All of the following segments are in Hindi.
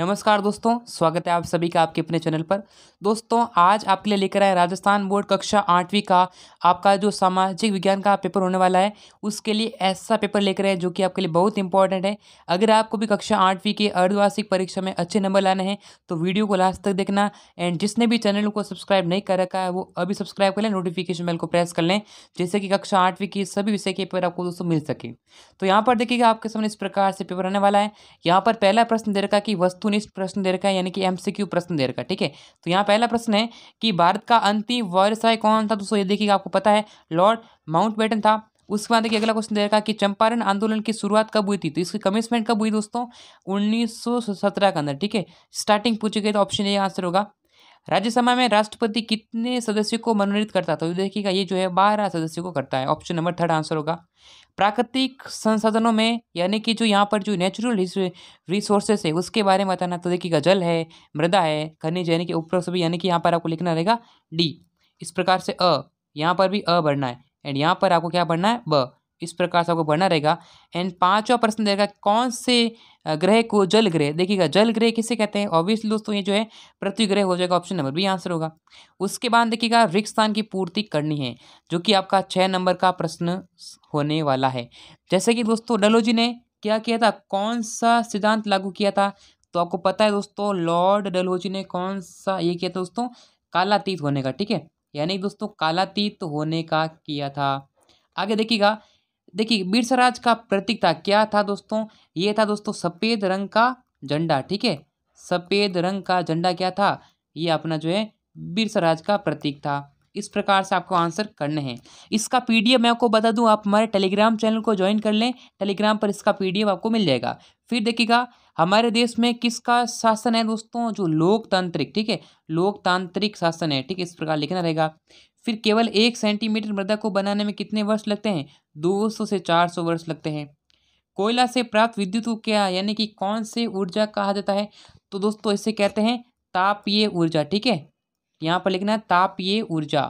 नमस्कार दोस्तों स्वागत है आप सभी का आपके अपने चैनल पर दोस्तों आज आपके लिए लेकर आए राजस्थान बोर्ड कक्षा आठवीं का आपका जो सामाजिक विज्ञान का पेपर होने वाला है उसके लिए ऐसा पेपर लेकर आए जो कि आपके लिए बहुत इंपॉर्टेंट है अगर आपको भी कक्षा आठवीं के अर्धवार्षिक परीक्षा में अच्छे नंबर लाने हैं तो वीडियो को लास्ट तक देखना एंड जिसने भी चैनल को सब्सक्राइब नहीं कर रखा है वो अभी सब्सक्राइब कर लें नोटिफिकेशन बेल को प्रेस कर लें जिससे कि कक्षा आठवीं के सभी विषय के पेपर आपको दोस्तों मिल सके तो यहाँ पर देखिएगा आपके सामने इस प्रकार से पेपर होने वाला है यहाँ पर पहला प्रश्न दे रखा कि वस्तु उन्नीस प्रश्न दे रखा है यानी कि एमसीक्यू प्रश्न दे रखा है ठीक है तो यहाँ पहला प्रश्न है कि भारत का अंतिम वायरसाय कौन था दोस्तों ये देखिएगा आपको पता है लॉर्ड माउंटबेटन था उसके बाद देखिए अगला क्वेश्चन दे रखा है कि चंपारण आंदोलन की शुरुआत कब हुई थी तो इसकी कमिशमेंट कब हुई दोस्तों 1917 के अंदर ठीक है स्टार्टिंग पूछे गए तो ऑप्शन ए आंसर होगा राज्यसभा में राष्ट्रपति कितने सदस्यों को मनोनीत करता था तो देखिएगा ये जो है बारह सदस्यों को करता है ऑप्शन नंबर थर्ड आंसर होगा प्राकृतिक संसाधनों में यानी कि जो यहाँ पर जो नेचुरल रिसोर्सेस है उसके बारे में बताना तो देखिएगा जल है मृदा है खनिज यानी कि ऊपर सभी यानी कि यहाँ पर आपको लिखना रहेगा डी इस प्रकार से अ यहाँ पर भी अ बढ़ना है एंड यहाँ पर आपको क्या बढ़ना है ब इस प्रकार से आपको बढ़ना रहेगा एंड पांचवा प्रश्न देगा कौन से ग्रह को जल ग्रह देखिएगा जल ग्रह किसे कहते हैं ऑब्वियसली दोस्तों ये जो है पृथ्वी ग्रह हो जाएगा ऑप्शन नंबर बी आंसर होगा उसके बाद देखिएगा रिक्त स्थान की पूर्ति करनी है जो कि आपका छः नंबर का प्रश्न होने वाला है जैसे कि दोस्तों डलोजी ने क्या किया था कौन सा सिद्धांत लागू किया था तो आपको पता है दोस्तों लॉर्ड डलहोजी ने कौन सा ये किया था दोस्तों कालातीत होने का ठीक है यानी दोस्तों कालातीत होने का किया था आगे देखिएगा देखिए बीरसराज का प्रतीक था क्या था दोस्तों ये था दोस्तों सफ़ेद रंग का झंडा ठीक है सफ़ेद रंग का झंडा क्या था ये अपना जो है बीरसराज का प्रतीक था इस प्रकार से आपको आंसर करने हैं इसका पीडीएफ मैं आपको बता दूं आप हमारे टेलीग्राम चैनल को ज्वाइन कर लें टेलीग्राम पर इसका पीडीएफ आपको मिल जाएगा फिर देखिएगा हमारे देश में किसका शासन है दोस्तों जो लोकतांत्रिक ठीक है लोकतांत्रिक शासन है ठीक है इस प्रकार लिखना रहेगा फिर केवल एक सेंटीमीटर मृदा को बनाने में कितने वर्ष लगते हैं 200 से 400 वर्ष लगते हैं कोयला से प्राप्त विद्युत को क्या यानी कि कौन से ऊर्जा कहा जाता है तो दोस्तों इसे कहते हैं तापीय ऊर्जा ठीक है यहाँ पर लिखना है तापीय ऊर्जा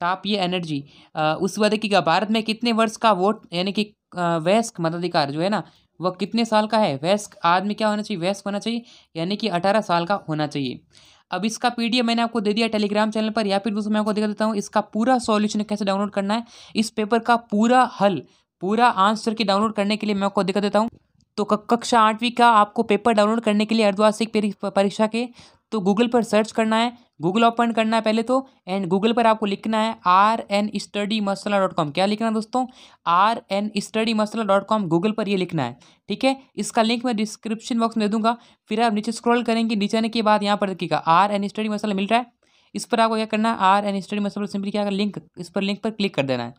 तापीय एनर्जी उसके बाद देखिएगा भारत में कितने वर्ष का वोट यानी कि वयस्क मताधिकार जो है ना वह कितने साल का है वयस्क आदमी क्या होना चाहिए वयस्क होना चाहिए यानी कि अठारह साल का होना चाहिए अब इसका पी मैंने आपको दे दिया टेलीग्राम चैनल पर या फिर दोस्तों मैं आपको दिखा देता हूँ इसका पूरा सॉल्यूशन कैसे डाउनलोड करना है इस पेपर का पूरा हल पूरा आंसर की डाउनलोड करने के लिए मैं आपको दिखा देता हूँ तो कक्षा आठवीं का आपको पेपर डाउनलोड करने के लिए अर्धवार्षिक परीक्षा के तो गूगल पर सर्च करना है गूगल ओपन करना है पहले तो एंड गूगल पर आपको लिखना है आर एन स्टडी मसला डॉट कॉम क्या लिखना है दोस्तों आर एन स्टडी मसला डॉट कॉम गूगल पर ये लिखना है ठीक है इसका लिंक मैं डिस्क्रिप्शन बॉक्स में दे दूंगा फिर आप नीचे स्क्रॉल करेंगे नीचे आने के बाद यहाँ पर देखिएगा आर एन स्टडी मसला मिल रहा है इस पर आपको क्या करना है आर एन स्टडी मसला सिंपली क्या लिंक इस पर लिंक पर क्लिक कर देना है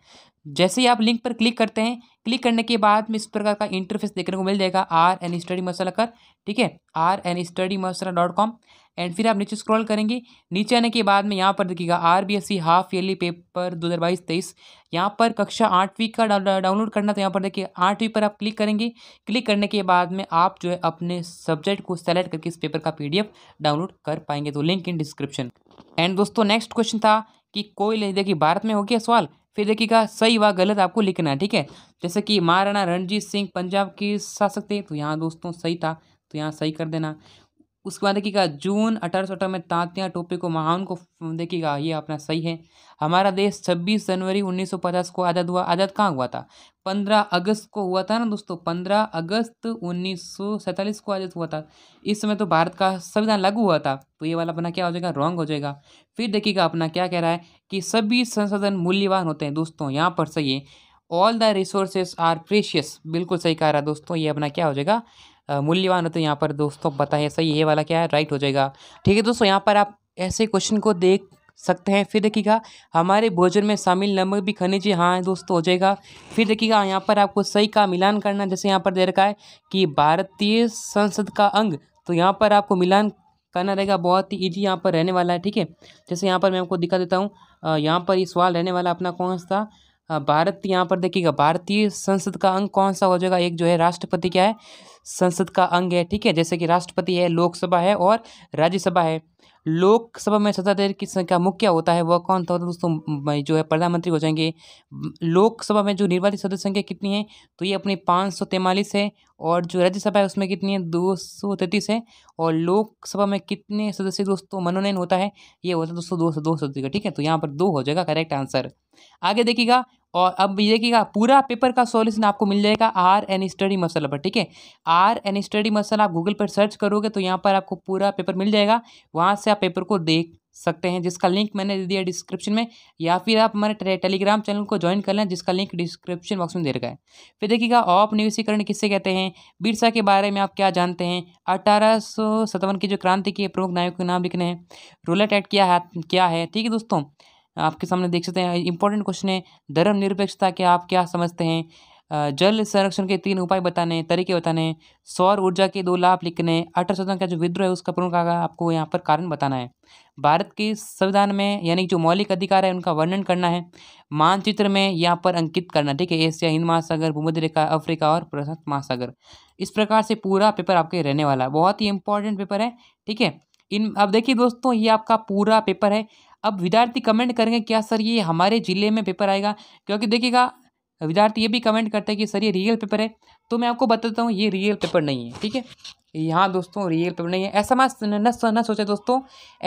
जैसे ही आप लिंक पर क्लिक करते हैं क्लिक करने के बाद में इस प्रकार का इंटरफेस देखने को मिल जाएगा आर एन स्टडी मसाला कर ठीक है आर एन स्टडी मसला डॉट कॉम एंड फिर आप नीचे स्क्रॉल करेंगे नीचे आने के बाद में यहाँ पर देखिएगा R B S C half yearly paper दो हज़ार बाईस तेईस यहाँ पर कक्षा आठवीं का डाउनलोड करना तो यहाँ पर देखिए आठवीं पर आप क्लिक करेंगे क्लिक करने के बाद में आप जो है अपने सब्जेक्ट को सेलेक्ट करके इस पेपर का पी डाउनलोड कर पाएंगे तो लिंक इन डिस्क्रिप्शन एंड दोस्तों नेक्स्ट क्वेश्चन था कि कोई देखिए भारत में हो गया सवाल फिर देखिएगा सही व गलत आपको लिखना है ठीक है जैसे कि महाराणा रणजीत सिंह पंजाब के शासक थे तो यहाँ दोस्तों सही था तो यहाँ सही कर देना उसके बाद देखिएगा जून अठारह सौ अठारह में तांतिया टोपे को महान को देखिएगा ये अपना सही है हमारा देश 26 जनवरी 1950 को आज़ाद हुआ आज़ाद कहाँ हुआ था 15 अगस्त को हुआ था ना दोस्तों 15 अगस्त उन्नीस को आज़ाद हुआ था इस समय तो भारत का संविधान लागू हुआ था तो ये वाला अपना क्या हो जाएगा रॉन्ग हो जाएगा फिर देखिएगा अपना क्या कह रहा है कि सभी संसाधन मूल्यवान होते हैं दोस्तों यहाँ पर सही है all the resources are precious बिल्कुल सही कह रहा है दोस्तों ये अपना क्या हो जाएगा मूल्यवान हो तो यहाँ पर दोस्तों बताइए सही ये वाला क्या है राइट हो जाएगा ठीक है दोस्तों यहाँ पर आप ऐसे क्वेश्चन को देख सकते हैं फिर देखिएगा हमारे भोजन में शामिल नमक भी खनिज हाँ दोस्तों हो जाएगा फिर देखिएगा यहाँ पर आपको सही का मिलान करना जैसे यहाँ पर दे रखा है कि भारतीय संसद का अंग तो यहाँ पर आपको मिलान करना रहेगा बहुत ही ईजी यहाँ पर रहने वाला है ठीक है जैसे यहाँ पर मैं आपको दिखा देता हूँ यहाँ पर ये यह सवाल रहने वाला अपना कौन सा भारत यहाँ पर देखिएगा भारतीय संसद का अंग कौन सा हो जाएगा एक जो है राष्ट्रपति क्या है संसद का अंग है ठीक है जैसे कि राष्ट्रपति है लोकसभा है और राज्यसभा है लोकसभा में सत्ताधारी की संख्या मुख्य होता है वह कौन था दोस्तों जो है प्रधानमंत्री हो जाएंगे लोकसभा में जो निर्वाचित सदस्य संख्या कितनी है तो ये अपनी पाँच सौ तैंतालीस है और जो राज्यसभा है उसमें कितनी है दो सौ तैंतीस है और लोकसभा में कितने सदस्य दोस्तों मनोनयन होता है ये होता है दोस्तों दो सौ दो सौ ठीक है तो यहाँ पर दो हो जाएगा करेक्ट आंसर आगे देखिएगा और अब ये देखिएगा पूरा पेपर का सॉल्यूशन आपको मिल जाएगा आर एन स्टडी मसल पर ठीक है आर एन स्टडी मसल आप गूगल पर सर्च करोगे तो यहाँ पर आपको पूरा पेपर मिल जाएगा वहाँ से आप पेपर को देख सकते हैं जिसका लिंक मैंने दे दिया डिस्क्रिप्शन में या फिर आप हमारे टे, टेलीग्राम चैनल को ज्वाइन कर लें जिसका लिंक डिस्क्रिप्शन बॉक्स में दे रखा है फिर देखिएगा औप निवेशीकरण किससे कहते हैं बिरसा के बारे में आप क्या जानते हैं अठारह सौ की जो क्रांति के प्रमुख नायक के नाम लिखने हैं रोलट टैक्ट क्या है क्या है ठीक है दोस्तों आपके सामने देख सकते हैं इंपॉर्टेंट क्वेश्चन है धर्म निरपेक्षता के आप क्या समझते हैं जल संरक्षण के तीन उपाय बताने तरीके बताने सौर ऊर्जा के दो लाभ लिखने अठारह सौ का जो विद्रोह है उसका प्रमुख आपको यहाँ पर कारण बताना है भारत के संविधान में यानी जो मौलिक अधिकार है उनका वर्णन करना है मानचित्र में यहाँ पर अंकित करना ठीक है एशिया हिंद महासागर भूमध्य रेखा अफ्रीका और प्रशांत महासागर इस प्रकार से पूरा पेपर आपके रहने वाला है बहुत ही इंपॉर्टेंट पेपर है ठीक है इन अब देखिए दोस्तों ये आपका पूरा पेपर है अब विद्यार्थी कमेंट करेंगे क्या सर ये हमारे ज़िले में पेपर आएगा क्योंकि देखिएगा विद्यार्थी ये भी कमेंट करते हैं कि सर ये रियल पेपर है तो मैं आपको बताता हूँ ये रियल पेपर नहीं है ठीक है यहाँ दोस्तों रियल पेपर नहीं है ऐसा मत न न सोचे दोस्तों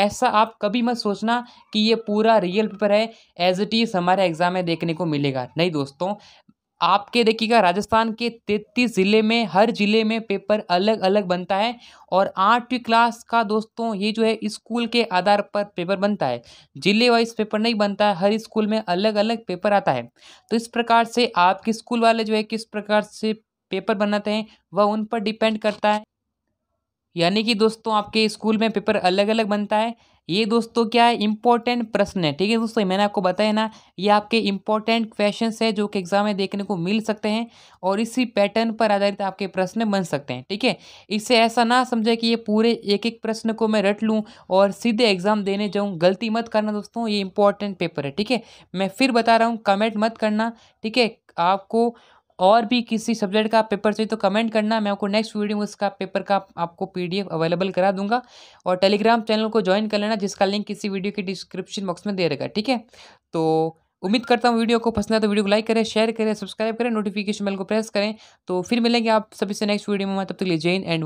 ऐसा आप कभी मत सोचना कि ये पूरा रियल पेपर है एज इट इज़ हमारे एग्ज़ाम में देखने को मिलेगा नहीं दोस्तों आपके देखिएगा राजस्थान के तैतीस ज़िले में हर ज़िले में पेपर अलग अलग बनता है और आठवीं क्लास का दोस्तों ये जो है स्कूल के आधार पर पेपर बनता है ज़िले वाइज पेपर नहीं बनता है हर स्कूल में अलग अलग पेपर आता है तो इस प्रकार से आपके स्कूल वाले जो है किस प्रकार से पेपर बनाते हैं वह उन पर डिपेंड करता है यानी कि दोस्तों आपके स्कूल में पेपर अलग अलग बनता है ये दोस्तों क्या है इंपॉर्टेंट प्रश्न है ठीक है दोस्तों मैंने आपको बताया ना ये आपके इंपॉर्टेंट क्वेश्चन है जो कि एग्जाम में देखने को मिल सकते हैं और इसी पैटर्न पर आधारित आपके प्रश्न बन सकते हैं ठीक है इससे ऐसा ना समझे कि ये पूरे एक एक प्रश्न को मैं रट लूँ और सीधे एग्जाम देने जाऊँ गलती मत करना दोस्तों ये इंपॉर्टेंट पेपर है ठीक है मैं फिर बता रहा हूँ कमेंट मत करना ठीक है आपको और भी किसी सब्जेक्ट का पेपर चाहिए तो कमेंट करना मैं आपको नेक्स्ट वीडियो में उसका पेपर का आपको पीडीएफ अवेलेबल करा दूंगा और टेलीग्राम चैनल को ज्वाइन कर लेना जिसका लिंक किसी वीडियो के डिस्क्रिप्शन बॉक्स में दे रहेगा ठीक है तो उम्मीद करता हूँ वीडियो को पसंद है तो वीडियो को लाइक करें शेयर करें सब्सक्राइब करें नोटिफिकेशन बेल को प्रेस करें तो फिर मिलेंगे आप सभी से नेक्स्ट वीडियो में तब तक लीजिए एंड